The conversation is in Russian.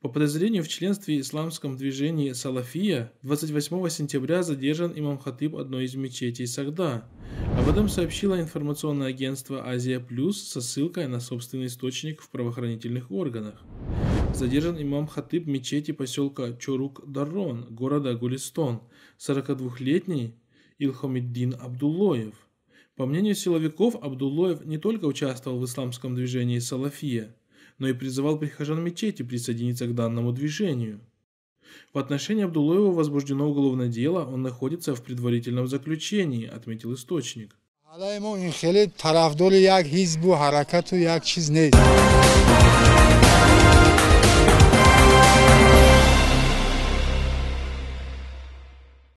По подозрению в членстве в исламском движении Салафия 28 сентября задержан имам Хатыб одной из мечетей Сагда. Об этом сообщило информационное агентство «Азия Плюс» со ссылкой на собственный источник в правоохранительных органах. Задержан имам Хатыб мечети поселка Чорук-Даррон, города Гулистон, 42-летний Илхомиддин Абдуллоев. По мнению силовиков, Абдуллоев не только участвовал в исламском движении «Салафия», но и призывал прихожан мечети присоединиться к данному движению. В отношении Абдулоева возбуждено уголовное дело, он находится в предварительном заключении, отметил источник.